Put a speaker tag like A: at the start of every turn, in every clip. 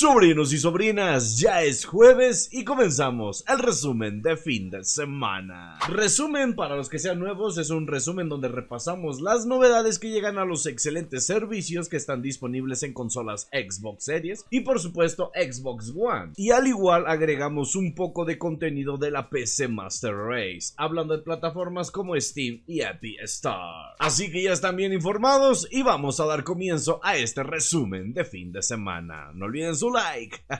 A: Sobrinos y sobrinas, ya es jueves y comenzamos el resumen de fin de semana. Resumen para los que sean nuevos es un resumen donde repasamos las novedades que llegan a los excelentes servicios que están disponibles en consolas Xbox Series y por supuesto Xbox One. Y al igual agregamos un poco de contenido de la PC Master Race, hablando de plataformas como Steam y Epic Star. Así que ya están bien informados y vamos a dar comienzo a este resumen de fin de semana. No olviden like.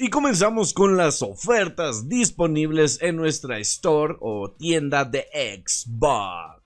A: Y comenzamos con las ofertas disponibles en nuestra store o tienda de Xbox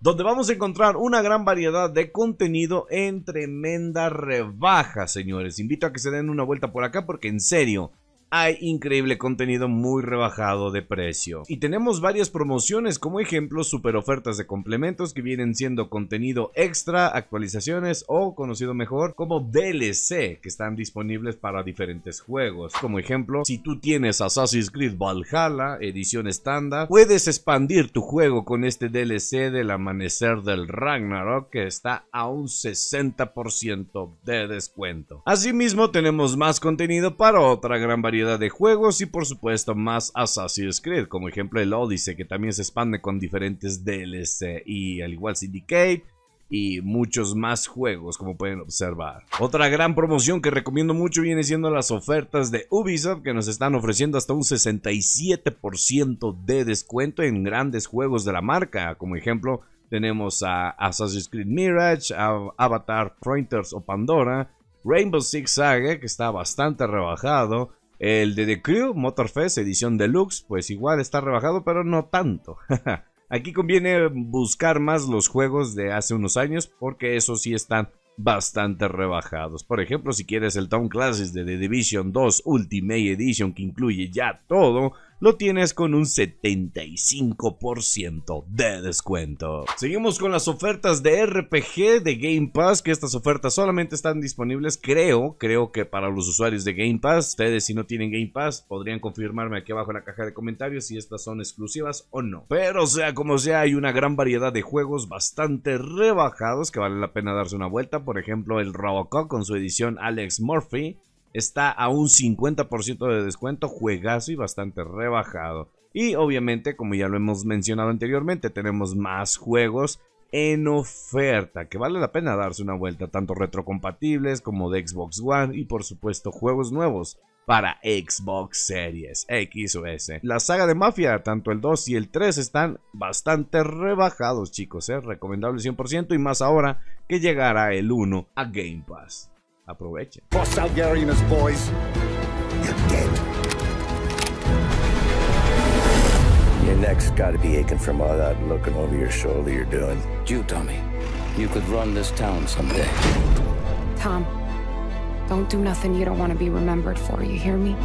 A: donde vamos a encontrar una gran variedad de contenido en tremenda rebaja, señores. Invito a que se den una vuelta por acá porque en serio, hay increíble contenido muy rebajado de precio. Y tenemos varias promociones como ejemplo super ofertas de complementos que vienen siendo contenido extra, actualizaciones o conocido mejor como DLC que están disponibles para diferentes juegos. Como ejemplo, si tú tienes Assassin's Creed Valhalla edición estándar, puedes expandir tu juego con este DLC del amanecer del Ragnarok que está a un 60% de descuento. Asimismo tenemos más contenido para otra gran variedad de juegos y por supuesto más Assassin's Creed, como ejemplo el Odyssey, que también se expande con diferentes DLC y al igual Syndicate y muchos más juegos como pueden observar. Otra gran promoción que recomiendo mucho viene siendo las ofertas de Ubisoft que nos están ofreciendo hasta un 67% de descuento en grandes juegos de la marca, como ejemplo tenemos a Assassin's Creed Mirage, a Avatar Pointers o Pandora, Rainbow Six Saga que está bastante rebajado, el de The Crew, Motorfest, edición deluxe, pues igual está rebajado, pero no tanto. Aquí conviene buscar más los juegos de hace unos años, porque esos sí están bastante rebajados. Por ejemplo, si quieres el Town Classes de The Division 2 Ultimate Edition, que incluye ya todo, lo tienes con un 75% de descuento. Seguimos con las ofertas de RPG de Game Pass, que estas ofertas solamente están disponibles, creo, creo que para los usuarios de Game Pass. Ustedes si no tienen Game Pass podrían confirmarme aquí abajo en la caja de comentarios si estas son exclusivas o no. Pero sea como sea, hay una gran variedad de juegos bastante rebajados que vale la pena darse una vuelta. Por ejemplo, el Robocop con su edición Alex Murphy, está a un 50% de descuento, juegazo y bastante rebajado. Y obviamente, como ya lo hemos mencionado anteriormente, tenemos más juegos en oferta, que vale la pena darse una vuelta, tanto retrocompatibles como de Xbox One y por supuesto juegos nuevos para Xbox Series X o S. La saga de Mafia, tanto el 2 y el 3 están bastante rebajados, chicos, ¿eh? recomendable 100% y más ahora que llegará el 1 a Game Pass. Aprovechen. Boss boys. You're dead. Your neck's gotta be aching from all that looking over your shoulder you're doing. You, Tommy. You could run this town someday. Tom, don't do nothing you don't want to be remembered for, you hear me?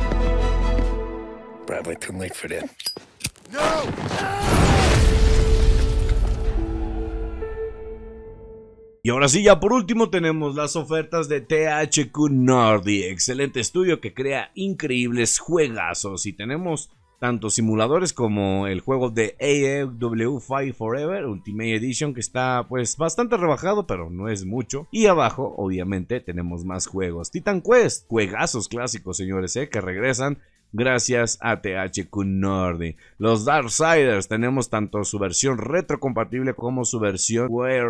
A: Bradley, too late for that. No! Y ahora sí, ya por último tenemos las ofertas de THQ Nordic, excelente estudio que crea increíbles juegazos y tenemos tanto simuladores como el juego de AEW Fight Forever Ultimate Edition que está pues bastante rebajado pero no es mucho y abajo obviamente tenemos más juegos Titan Quest juegazos clásicos señores ¿eh? que regresan gracias a THQ Nordic. Los Darksiders tenemos tanto su versión retrocompatible como su versión Where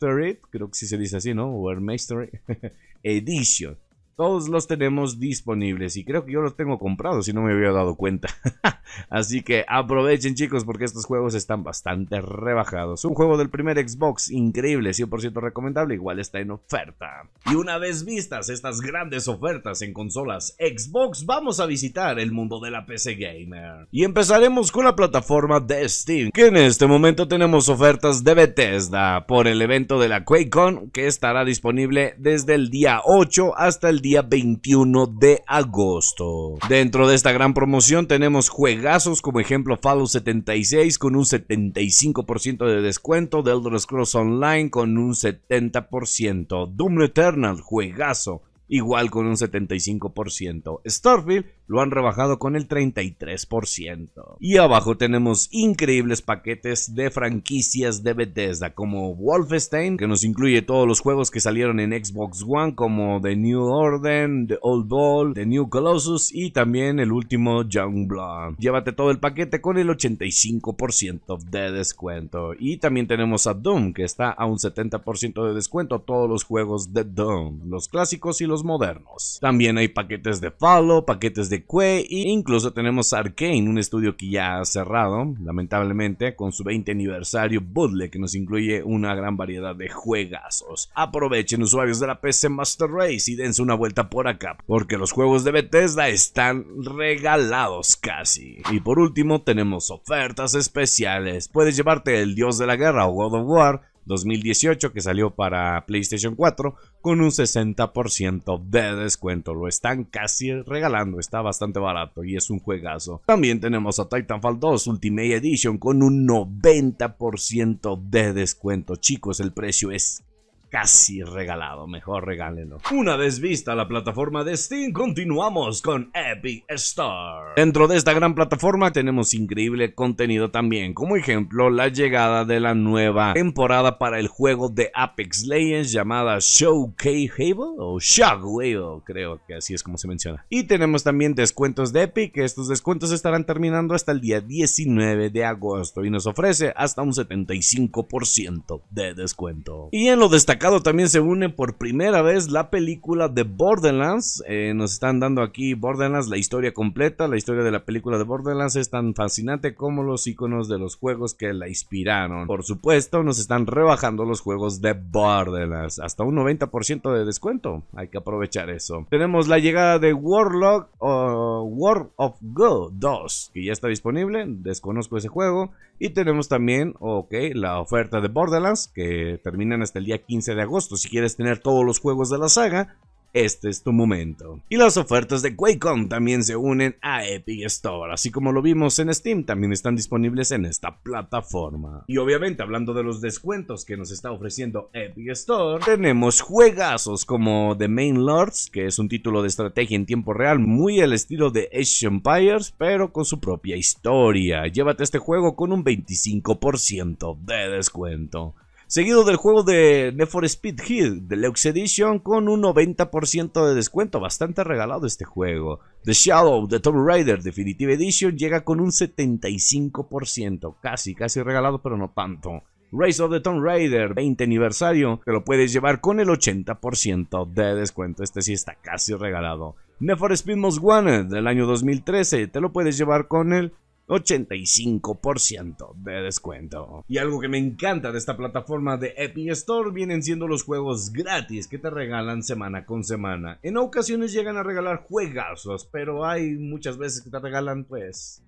A: creo que sí se dice así, ¿no? Mastery Edition. Todos los tenemos disponibles y creo que yo los tengo comprados si no me había dado cuenta. Así que aprovechen chicos porque estos juegos están bastante rebajados. Un juego del primer Xbox increíble, 100% recomendable, igual está en oferta. Y una vez vistas estas grandes ofertas en consolas Xbox, vamos a visitar el mundo de la PC Gamer. Y empezaremos con la plataforma de Steam, que en este momento tenemos ofertas de Bethesda por el evento de la QuakeCon que estará disponible desde el día 8 hasta el día 21 de agosto. Dentro de esta gran promoción tenemos juegazos como ejemplo Fallout 76 con un 75% de descuento, The Elder Scrolls Online con un 70%, Doom Eternal, juegazo, igual con un 75%, Starfield lo han rebajado con el 33%. Y abajo tenemos increíbles paquetes de franquicias de Bethesda como Wolfenstein, que nos incluye todos los juegos que salieron en Xbox One como The New Order, The Old Ball, The New Colossus y también el último Youngblood. Llévate todo el paquete con el 85% de descuento. Y también tenemos a Doom, que está a un 70% de descuento todos los juegos de Doom, los clásicos y los modernos. También hay paquetes de Fallout, paquetes de y incluso tenemos Arkane, un estudio que ya ha cerrado, lamentablemente, con su 20 aniversario Budle que nos incluye una gran variedad de juegazos. Aprovechen usuarios de la PC Master Race y dense una vuelta por acá, porque los juegos de Bethesda están regalados casi. Y por último tenemos ofertas especiales, puedes llevarte el Dios de la Guerra o God of War 2018 que salió para PlayStation 4 con un 60% de descuento. Lo están casi regalando, está bastante barato y es un juegazo. También tenemos a Titanfall 2 Ultimate Edition con un 90% de descuento. Chicos, el precio es casi regalado. Mejor regálenlo. Una vez vista la plataforma de Steam, continuamos con Epic Store. Dentro de esta gran plataforma tenemos increíble contenido también, como ejemplo la llegada de la nueva temporada para el juego de Apex Legends llamada Showcase Hable o Shockwave, creo que así es como se menciona. Y tenemos también descuentos de Epic, estos descuentos estarán terminando hasta el día 19 de agosto y nos ofrece hasta un 75% de descuento. Y en lo destacado también se une por primera vez la película de Borderlands. Eh, nos están dando aquí Borderlands, la historia completa. La historia de la película de Borderlands es tan fascinante como los iconos de los juegos que la inspiraron. Por supuesto, nos están rebajando los juegos de Borderlands. Hasta un 90% de descuento. Hay que aprovechar eso. Tenemos la llegada de Warlock o War of Go 2, que ya está disponible. Desconozco ese juego. Y tenemos también, ok, la oferta de Borderlands, que terminan hasta el día 15 de agosto. Si quieres tener todos los juegos de la saga, este es tu momento. Y las ofertas de QuakeCon también se unen a Epic Store, así como lo vimos en Steam, también están disponibles en esta plataforma. Y obviamente, hablando de los descuentos que nos está ofreciendo Epic Store, tenemos juegazos como The Main Lords, que es un título de estrategia en tiempo real muy al estilo de Age Empires, pero con su propia historia. Llévate este juego con un 25% de descuento seguido del juego de Need for Speed Hit, Deluxe Edition con un 90% de descuento, bastante regalado este juego. The Shadow the Tomb Raider Definitive Edition llega con un 75%, casi, casi regalado, pero no tanto. Race of the Tomb Raider 20 aniversario, te lo puedes llevar con el 80% de descuento. Este sí está casi regalado. Need for Speed Most Wanted del año 2013, te lo puedes llevar con el 85% de descuento. Y algo que me encanta de esta plataforma de Epic Store vienen siendo los juegos gratis que te regalan semana con semana. En ocasiones llegan a regalar juegazos, pero hay muchas veces que te regalan pues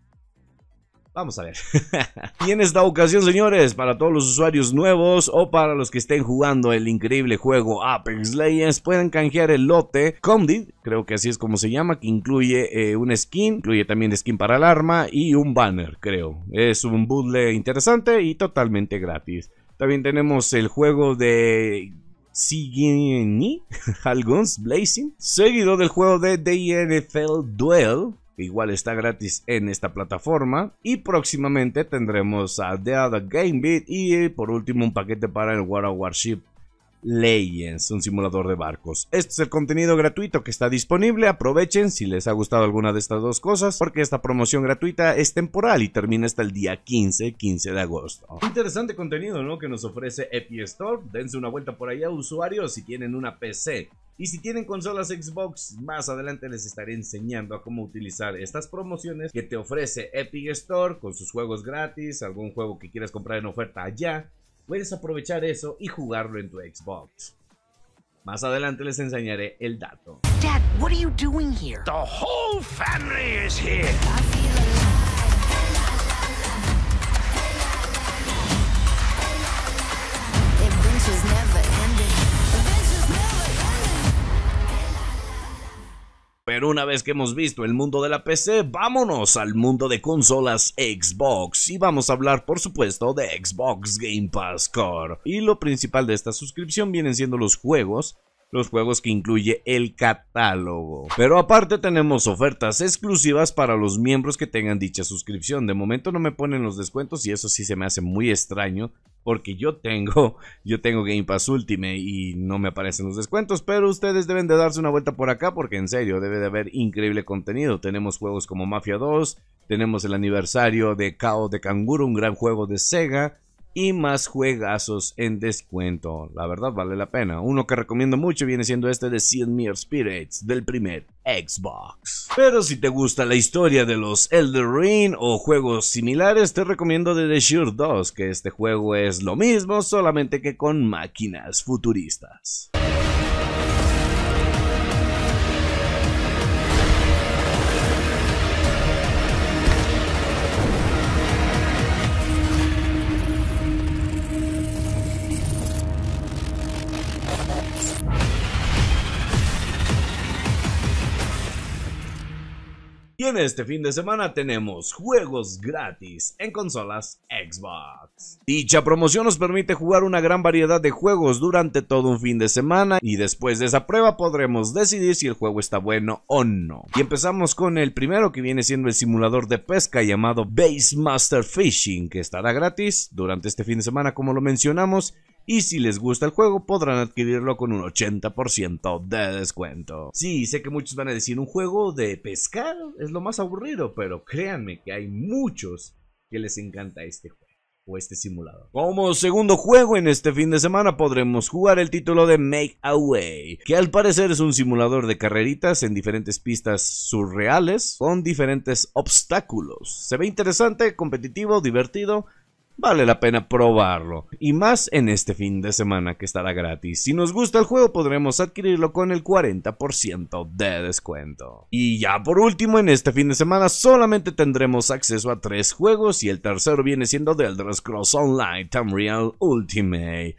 A: Vamos a ver. y en esta ocasión, señores, para todos los usuarios nuevos o para los que estén jugando el increíble juego Apex Legends, pueden canjear el lote Condit. creo que así es como se llama, que incluye eh, un skin, incluye también skin para el arma y un banner, creo. Es un bootle interesante y totalmente gratis. También tenemos el juego de Hal Halguns Blazing, seguido del juego de DNFL Duel, igual está gratis en esta plataforma. Y próximamente tendremos a The Other Game Beat y por último un paquete para el War of Warship Legends, un simulador de barcos. Este es el contenido gratuito que está disponible. Aprovechen si les ha gustado alguna de estas dos cosas, porque esta promoción gratuita es temporal y termina hasta el día 15, 15 de agosto. Interesante contenido, Que nos ofrece Epi Store. Dense una vuelta por allá, usuarios, si tienen una PC y si tienen consolas Xbox, más adelante les estaré enseñando a cómo utilizar estas promociones que te ofrece Epic Store con sus juegos gratis, algún juego que quieras comprar en oferta allá. Puedes aprovechar eso y jugarlo en tu Xbox. Más adelante les enseñaré el dato. Dad, what are you doing here? The whole family is here. Pero una vez que hemos visto el mundo de la PC, vámonos al mundo de consolas Xbox y vamos a hablar por supuesto de Xbox Game Pass Core. Y lo principal de esta suscripción vienen siendo los juegos, los juegos que incluye el catálogo. Pero aparte tenemos ofertas exclusivas para los miembros que tengan dicha suscripción. De momento no me ponen los descuentos y eso sí se me hace muy extraño porque yo tengo, yo tengo Game Pass Ultimate y no me aparecen los descuentos, pero ustedes deben de darse una vuelta por acá porque en serio debe de haber increíble contenido. Tenemos juegos como Mafia 2, tenemos el aniversario de Chaos de Canguro, un gran juego de Sega, y más juegazos en descuento. La verdad vale la pena. Uno que recomiendo mucho viene siendo este de Seed Mere Spirits del primer Xbox. Pero si te gusta la historia de los Elder Ring o juegos similares, te recomiendo The Sure 2, que este juego es lo mismo, solamente que con máquinas futuristas. Y en este fin de semana tenemos juegos gratis en consolas Xbox. Dicha promoción nos permite jugar una gran variedad de juegos durante todo un fin de semana y después de esa prueba podremos decidir si el juego está bueno o no. Y empezamos con el primero que viene siendo el simulador de pesca llamado Base Master Fishing que estará gratis durante este fin de semana como lo mencionamos y si les gusta el juego, podrán adquirirlo con un 80% de descuento. Sí, sé que muchos van a decir un juego de pescar es lo más aburrido, pero créanme que hay muchos que les encanta este juego o este simulador. Como segundo juego en este fin de semana podremos jugar el título de Make Away, que al parecer es un simulador de carreritas en diferentes pistas surreales con diferentes obstáculos. Se ve interesante, competitivo, divertido vale la pena probarlo, y más en este fin de semana que estará gratis. Si nos gusta el juego podremos adquirirlo con el 40% de descuento. Y ya por último, en este fin de semana solamente tendremos acceso a tres juegos y el tercero viene siendo The Elder Scrolls Online Tamriel Ultimate.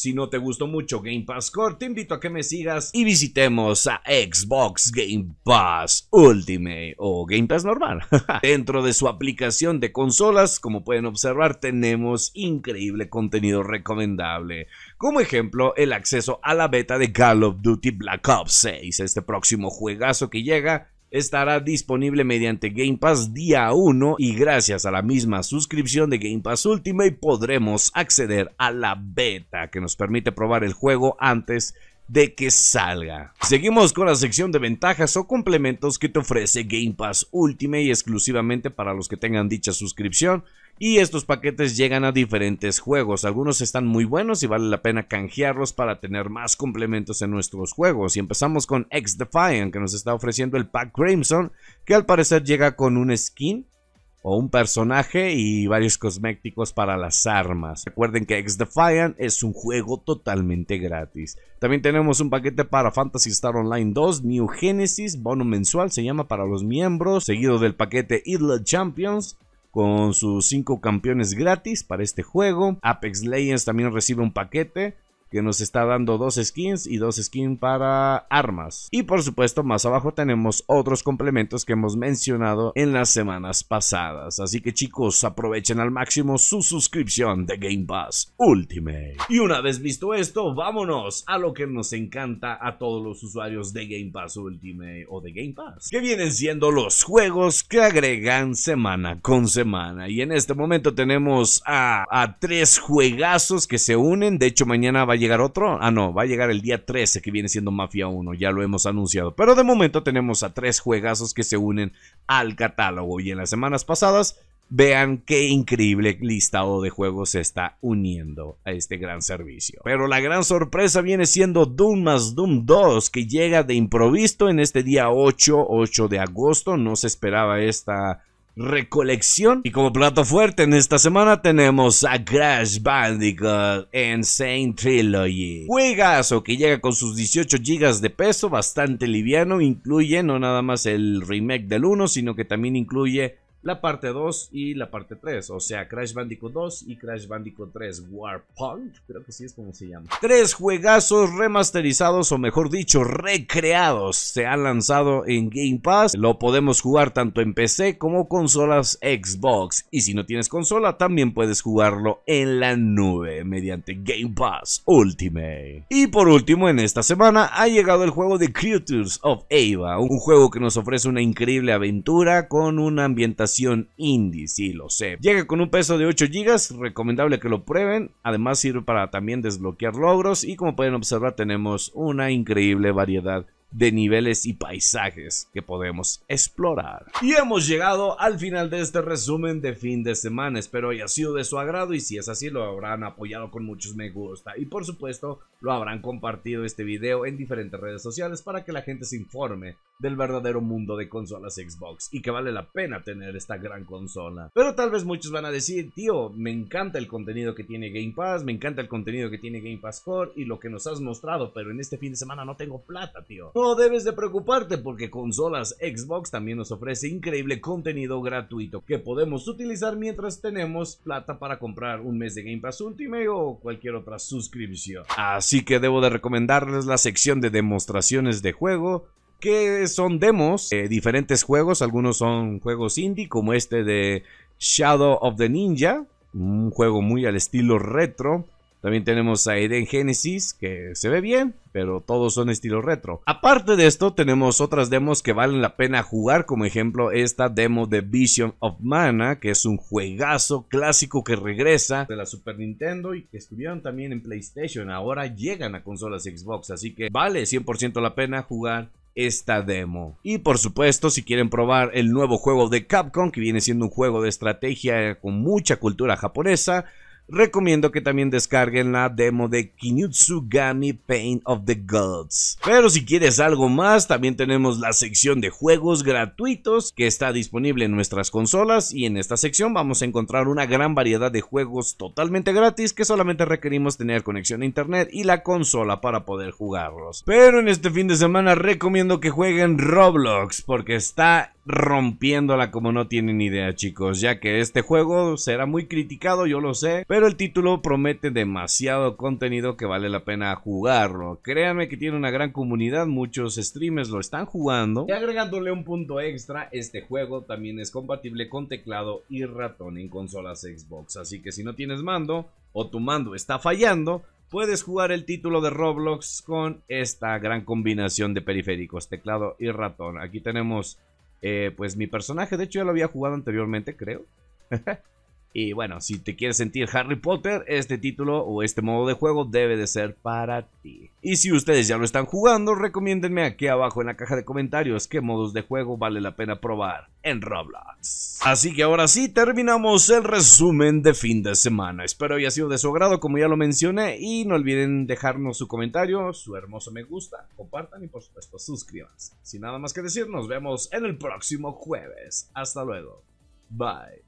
A: Si no te gustó mucho Game Pass Core, te invito a que me sigas y visitemos a Xbox Game Pass Ultimate o Game Pass normal. Dentro de su aplicación de consolas, como pueden observar, tenemos increíble contenido recomendable. Como ejemplo, el acceso a la beta de Call of Duty Black Ops 6, este próximo juegazo que llega estará disponible mediante Game Pass día 1 y gracias a la misma suscripción de Game Pass Ultimate podremos acceder a la beta que nos permite probar el juego antes de de que salga. Seguimos con la sección de ventajas o complementos que te ofrece Game Pass Ultimate y exclusivamente para los que tengan dicha suscripción. Y estos paquetes llegan a diferentes juegos. Algunos están muy buenos y vale la pena canjearlos para tener más complementos en nuestros juegos. Y empezamos con X Defiant, que nos está ofreciendo el pack Crimson, que al parecer llega con un skin o un personaje y varios cosméticos para las armas. Recuerden que X Defiant es un juego totalmente gratis. También tenemos un paquete para Fantasy Star Online 2, New Genesis, bono mensual, se llama para los miembros, seguido del paquete Idle Champions, con sus 5 campeones gratis para este juego. Apex Legends también recibe un paquete que nos está dando dos skins y dos skins para armas. Y por supuesto, más abajo tenemos otros complementos que hemos mencionado en las semanas pasadas. Así que chicos, aprovechen al máximo su suscripción de Game Pass Ultimate. Y una vez visto esto, vámonos a lo que nos encanta a todos los usuarios de Game Pass Ultimate o de Game Pass, que vienen siendo los juegos que agregan semana con semana. Y en este momento tenemos a, a tres juegazos que se unen. De hecho, mañana vaya llegar otro? Ah, no, va a llegar el día 13 que viene siendo Mafia 1, ya lo hemos anunciado. Pero de momento tenemos a tres juegazos que se unen al catálogo y en las semanas pasadas vean qué increíble listado de juegos se está uniendo a este gran servicio. Pero la gran sorpresa viene siendo Doom más Doom 2 que llega de improviso en este día 8, 8 de agosto. No se esperaba esta recolección. Y como plato fuerte en esta semana tenemos a Crash Bandicoot Insane Trilogy. o que llega con sus 18 GB de peso, bastante liviano, incluye no nada más el remake del 1, sino que también incluye la parte 2 y la parte 3, o sea, Crash Bandicoot 2 y Crash Bandicoot 3 War creo que sí es como se llama. Tres juegazos remasterizados o mejor dicho, recreados se han lanzado en Game Pass. Lo podemos jugar tanto en PC como consolas Xbox y si no tienes consola también puedes jugarlo en la nube mediante Game Pass Ultimate. Y por último, en esta semana ha llegado el juego de Creatures of Ava, un juego que nos ofrece una increíble aventura con una ambientación indie, lo sé. Llega con un peso de 8 GB, recomendable que lo prueben. Además sirve para también desbloquear logros y como pueden observar tenemos una increíble variedad de niveles y paisajes que podemos explorar. Y hemos llegado al final de este resumen de fin de semana. Espero haya sido de su agrado y si es así lo habrán apoyado con muchos me gusta y por supuesto lo habrán compartido este video en diferentes redes sociales para que la gente se informe del verdadero mundo de consolas Xbox y que vale la pena tener esta gran consola. Pero tal vez muchos van a decir, tío, me encanta el contenido que tiene Game Pass, me encanta el contenido que tiene Game Pass Core y lo que nos has mostrado, pero en este fin de semana no tengo plata, tío. No debes de preocuparte porque consolas Xbox también nos ofrece increíble contenido gratuito que podemos utilizar mientras tenemos plata para comprar un mes de Game Pass Ultimate o cualquier otra suscripción. Así que debo de recomendarles la sección de demostraciones de juego que son demos de eh, diferentes juegos, algunos son juegos indie como este de Shadow of the Ninja, un juego muy al estilo retro también tenemos a Eden Genesis, que se ve bien, pero todos son estilo retro. Aparte de esto, tenemos otras demos que valen la pena jugar, como ejemplo esta demo de Vision of Mana, que es un juegazo clásico que regresa de la Super Nintendo y que estuvieron también en PlayStation. Ahora llegan a consolas Xbox, así que vale 100% la pena jugar esta demo. Y por supuesto, si quieren probar el nuevo juego de Capcom, que viene siendo un juego de estrategia con mucha cultura japonesa, recomiendo que también descarguen la demo de Kinyutsugami Pain of the Gods. Pero si quieres algo más, también tenemos la sección de juegos gratuitos que está disponible en nuestras consolas y en esta sección vamos a encontrar una gran variedad de juegos totalmente gratis que solamente requerimos tener conexión a internet y la consola para poder jugarlos. Pero en este fin de semana recomiendo que jueguen Roblox porque está rompiéndola como no tienen idea, chicos, ya que este juego será muy criticado, yo lo sé, pero el título promete demasiado contenido que vale la pena jugarlo. Créanme que tiene una gran comunidad, muchos streamers lo están jugando. Y agregándole un punto extra, este juego también es compatible con teclado y ratón en consolas Xbox, así que si no tienes mando o tu mando está fallando, puedes jugar el título de Roblox con esta gran combinación de periféricos, teclado y ratón. Aquí tenemos eh, pues mi personaje, de hecho ya lo había jugado anteriormente, creo. Y bueno, si te quieres sentir Harry Potter, este título o este modo de juego debe de ser para ti. Y si ustedes ya lo están jugando, recomiéndenme aquí abajo en la caja de comentarios qué modos de juego vale la pena probar en Roblox. Así que ahora sí, terminamos el resumen de fin de semana. Espero haya sido de su agrado, como ya lo mencioné, y no olviden dejarnos su comentario, su hermoso me gusta, compartan y por supuesto suscríbanse. Sin nada más que decir, nos vemos en el próximo jueves. Hasta luego. Bye.